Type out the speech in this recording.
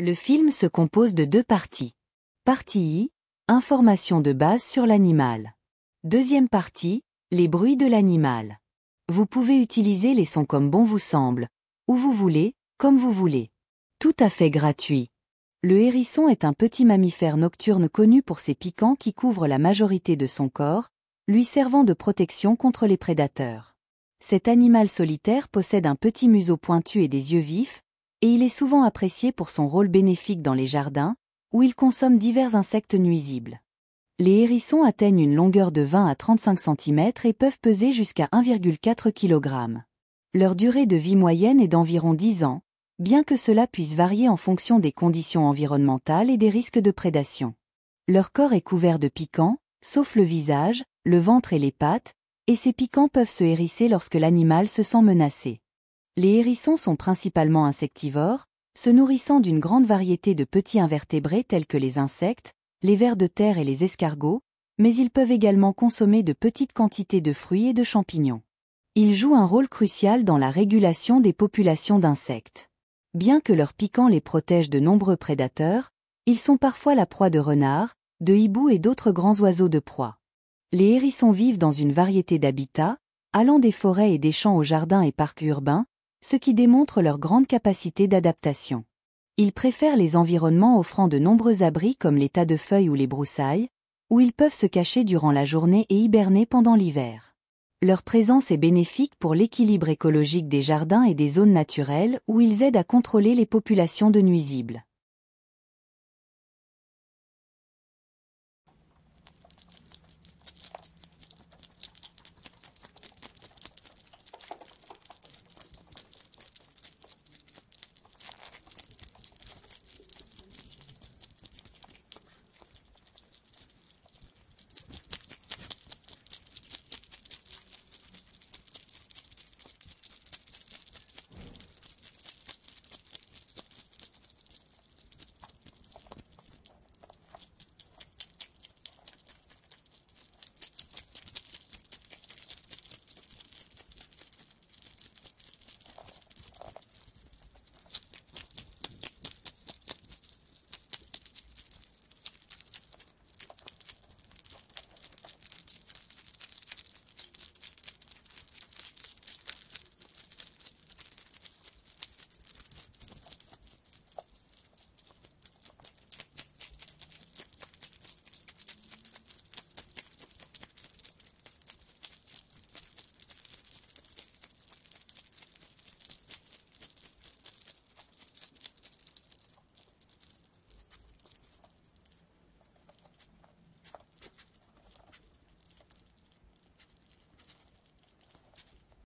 Le film se compose de deux parties. Partie I, information de base sur l'animal. Deuxième partie, les bruits de l'animal. Vous pouvez utiliser les sons comme bon vous semble, où vous voulez, comme vous voulez. Tout à fait gratuit. Le hérisson est un petit mammifère nocturne connu pour ses piquants qui couvrent la majorité de son corps, lui servant de protection contre les prédateurs. Cet animal solitaire possède un petit museau pointu et des yeux vifs, et il est souvent apprécié pour son rôle bénéfique dans les jardins, où il consomme divers insectes nuisibles. Les hérissons atteignent une longueur de 20 à 35 cm et peuvent peser jusqu'à 1,4 kg. Leur durée de vie moyenne est d'environ 10 ans, bien que cela puisse varier en fonction des conditions environnementales et des risques de prédation. Leur corps est couvert de piquants, sauf le visage, le ventre et les pattes, et ces piquants peuvent se hérisser lorsque l'animal se sent menacé. Les hérissons sont principalement insectivores, se nourrissant d'une grande variété de petits invertébrés tels que les insectes, les vers de terre et les escargots, mais ils peuvent également consommer de petites quantités de fruits et de champignons. Ils jouent un rôle crucial dans la régulation des populations d'insectes. Bien que leurs piquants les protègent de nombreux prédateurs, ils sont parfois la proie de renards, de hiboux et d'autres grands oiseaux de proie. Les hérissons vivent dans une variété d'habitats, allant des forêts et des champs aux jardins et parcs urbains, ce qui démontre leur grande capacité d'adaptation. Ils préfèrent les environnements offrant de nombreux abris comme les tas de feuilles ou les broussailles, où ils peuvent se cacher durant la journée et hiberner pendant l'hiver. Leur présence est bénéfique pour l'équilibre écologique des jardins et des zones naturelles où ils aident à contrôler les populations de nuisibles.